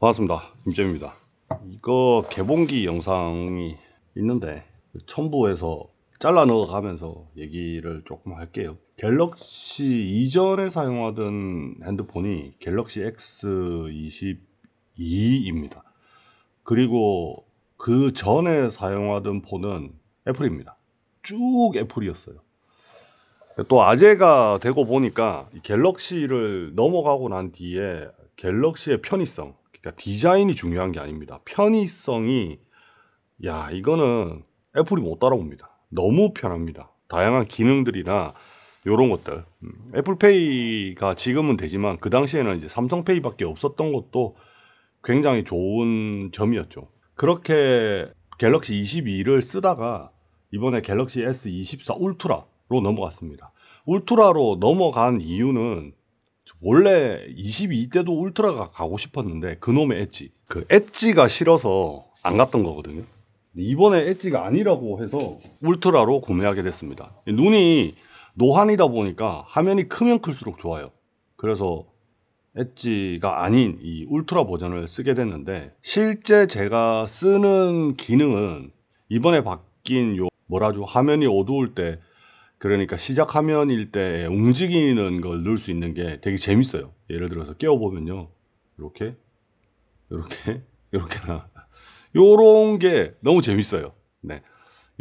반갑습니다. 임재입니다 이거 개봉기 영상이 있는데 첨부해서 잘라 넣어가면서 얘기를 조금 할게요. 갤럭시 이전에 사용하던 핸드폰이 갤럭시 X22입니다. 그리고 그 전에 사용하던 폰은 애플입니다. 쭉 애플이었어요. 또 아재가 되고 보니까 갤럭시를 넘어가고 난 뒤에 갤럭시의 편의성 그러니까 디자인이 중요한 게 아닙니다. 편의성이 야 이거는 애플이 못 따라옵니다. 너무 편합니다. 다양한 기능들이나 요런 것들 음, 애플페이가 지금은 되지만 그 당시에는 이제 삼성페이밖에 없었던 것도 굉장히 좋은 점이었죠. 그렇게 갤럭시 22를 쓰다가 이번에 갤럭시 S24 울트라로 넘어갔습니다. 울트라로 넘어간 이유는 원래 22대도 울트라가 가고 싶었는데 그놈의 엣지 그 엣지가 싫어서 안 갔던 거거든요. 이번에 엣지가 아니라고 해서 울트라로 구매하게 됐습니다. 눈이 노환이다 보니까 화면이 크면 클수록 좋아요. 그래서 엣지가 아닌 이 울트라 버전을 쓰게 됐는데 실제 제가 쓰는 기능은 이번에 바뀐 요 뭐라죠 화면이 어두울 때 그러니까 시작화면일 때 움직이는 걸 넣을 수 있는 게 되게 재밌어요. 예를 들어서 깨워보면요. 이렇게, 이렇게, 이렇게나. 요런 게 너무 재밌어요. 네.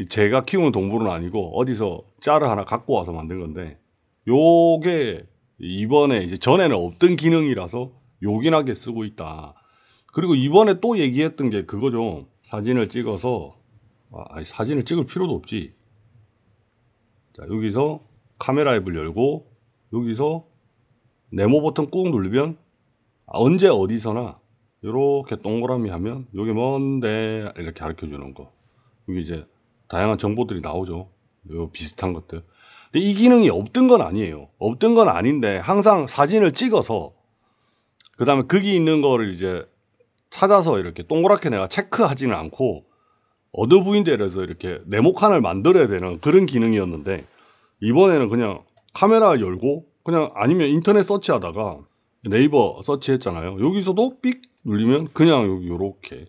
제가 키우는 동물은 아니고 어디서 짤을 하나 갖고 와서 만든 건데 요게 이번에 이제 전에는 없던 기능이라서 요긴하게 쓰고 있다. 그리고 이번에 또 얘기했던 게 그거죠. 사진을 찍어서 아, 사진을 찍을 필요도 없지. 자, 여기서 카메라 앱을 열고 여기서 네모 버튼 꾹 누르면 아, 언제 어디서나 이렇게 동그라미 하면 여기 뭔데 이렇게 가르쳐 주는 거 여기 이제 다양한 정보들이 나오죠 요 비슷한 것들 근데 이 기능이 없던 건 아니에요 없던 건 아닌데 항상 사진을 찍어서 그 다음에 거기 있는 거를 이제 찾아서 이렇게 동그랗게 내가 체크하지는 않고 어느 부인대에서 이렇게 네모칸을 만들어야 되는 그런 기능이었는데 이번에는 그냥 카메라 열고 그냥 아니면 인터넷 서치하다가 네이버 서치했잖아요. 여기서도 삑 눌리면 그냥 여기 요렇게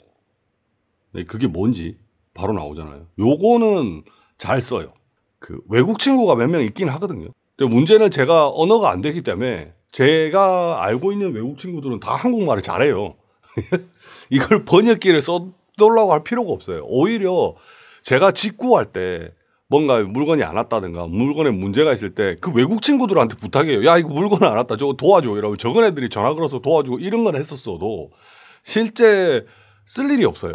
네, 그게 뭔지 바로 나오잖아요. 요거는 잘 써요. 그 외국 친구가 몇 명 있긴 하거든요. 근데 문제는 제가 언어가 안 되기 때문에 제가 알고 있는 외국 친구들은 다 한국말을 잘해요. 이걸 번역기를 써 놀라고 할 필요가 없어요. 오히려 제가 직구할 때 뭔가 물건이 안 왔다든가 물건에 문제가 있을 때 그 외국 친구들한테 부탁해요. 야, 이거 물건 안 왔다. 저거 도와줘. 이러면 적은 애들이 전화 걸어서 도와주고 이런 건 했었어도 실제 쓸 일이 없어요.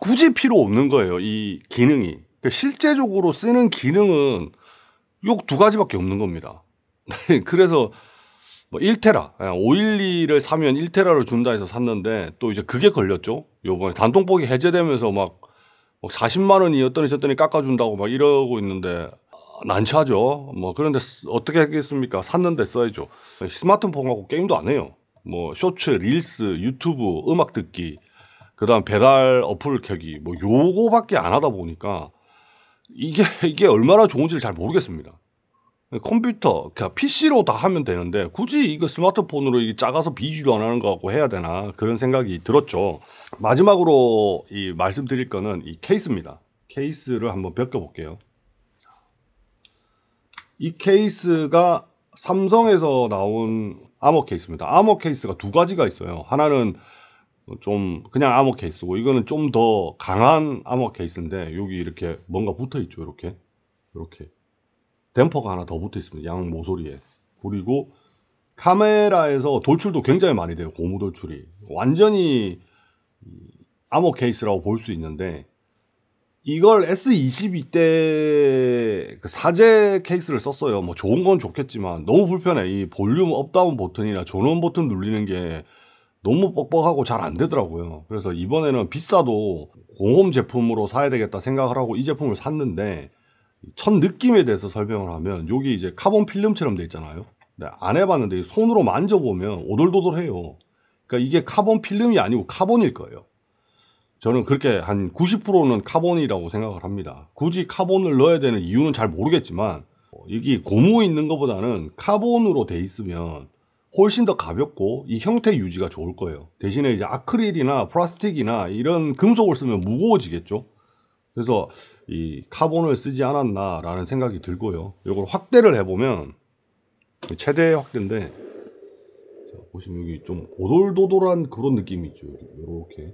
굳이 필요 없는 거예요. 이 기능이. 그 실제적으로 쓰는 기능은 욕 두 가지밖에 없는 겁니다. 그래서 뭐 1테라, 512를 예, 사면 1테라를 준다 해서 샀는데 또 이제 그게 걸렸죠. 요번에 단통폭이 해제되면서 막 40만 뭐 원이었더니 저더니 깎아준다고 막 이러고 있는데 난처하죠. 뭐 그런데 어떻게 하겠습니까? 샀는데 써야죠. 스마트폰하고 게임도 안 해요. 뭐 쇼츠, 릴스, 유튜브, 음악 듣기, 그다음 배달 어플 켜기 뭐 요거밖에 안 하다 보니까 이게 이게 얼마나 좋은지를 잘 모르겠습니다. 컴퓨터, 그냥 그러니까 PC로 다 하면 되는데 굳이 이거 스마트폰으로 이게 작아서 비지도 안 하는 것 같고 해야 되나 그런 생각이 들었죠. 마지막으로 이 말씀드릴 거는 이 케이스입니다. 케이스를 한번 벗겨볼게요. 이 케이스가 삼성에서 나온 암호 케이스입니다. 암호 케이스가 두 가지가 있어요. 하나는 좀 그냥 암호 케이스고 이거는 좀 더 강한 암호 케이스인데 여기 이렇게 뭔가 붙어 있죠. 이렇게 이렇게 댐퍼가 하나 더 붙어 있습니다. 양 모서리에. 그리고 카메라에서 돌출도 굉장히 많이 돼요. 고무 돌출이. 완전히 암호 케이스라고 볼 수 있는데 이걸 S22 때 그 사제 케이스를 썼어요. 뭐 좋은 건 좋겠지만 너무 불편해. 이 볼륨 업다운 버튼이나 전원 버튼 눌리는 게 너무 뻑뻑하고 잘 안 되더라고요. 그래서 이번에는 비싸도 공홈 제품으로 사야 되겠다 생각을 하고 이 제품을 샀는데 첫 느낌에 대해서 설명을 하면 여기 이제 카본 필름처럼 돼 있잖아요. 네, 안 해봤는데 손으로 만져보면 오돌도돌해요. 그러니까 이게 카본 필름이 아니고 카본일 거예요. 저는 그렇게 한 90%는 카본이라고 생각을 합니다. 굳이 카본을 넣어야 되는 이유는 잘 모르겠지만 여기 어, 고무 있는 것보다는 카본으로 돼 있으면 훨씬 더 가볍고 이 형태 유지가 좋을 거예요. 대신에 이제 아크릴이나 플라스틱이나 이런 금속을 쓰면 무거워지겠죠. 그래서 이 카본을 쓰지 않았나라는 생각이 들고요. 이걸 확대를 해보면 그 최대 확대인데 자, 보시면 여기 좀 오돌도돌한 그런 느낌이 있죠. 이렇게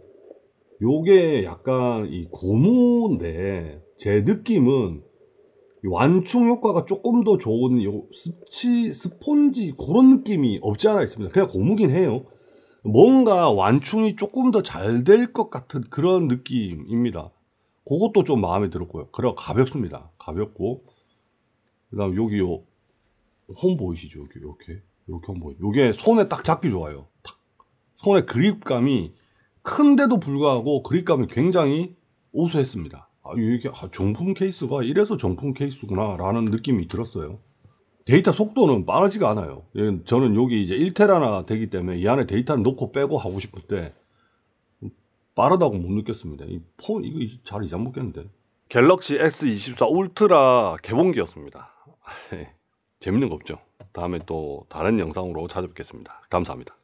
요게 약간 이 고무인데 제 느낌은 완충 효과가 조금 더 좋은 요 스치 스폰지 그런 느낌이 없지 않아 있습니다. 그냥 고무긴 해요. 뭔가 완충이 조금 더 잘 될 것 같은 그런 느낌입니다. 그것도 좀 마음에 들었고요. 그래 가볍습니다. 가볍고 그다음 여기 요홈 보이시죠? 여기 이렇게 이렇게 홈 보이. 요게 손에 딱 잡기 좋아요. 탁. 손의 그립감이 큰데도 불구하고 그립감이 굉장히 우수했습니다. 아, 이게 아, 정품 케이스가 이래서 정품 케이스구나라는 느낌이 들었어요. 데이터 속도는 빠르지가 않아요. 예, 저는 여기 이제 1테라나 되기 때문에 이 안에 데이터 넣고 빼고 하고 싶을 때 빠르다고 못 느꼈습니다. 이 폰, 이거 잘 이장 못겠는데. 갤럭시 S24 울트라 개봉기였습니다. 재밌는 거 없죠? 다음에 또 다른 영상으로 찾아뵙겠습니다. 감사합니다.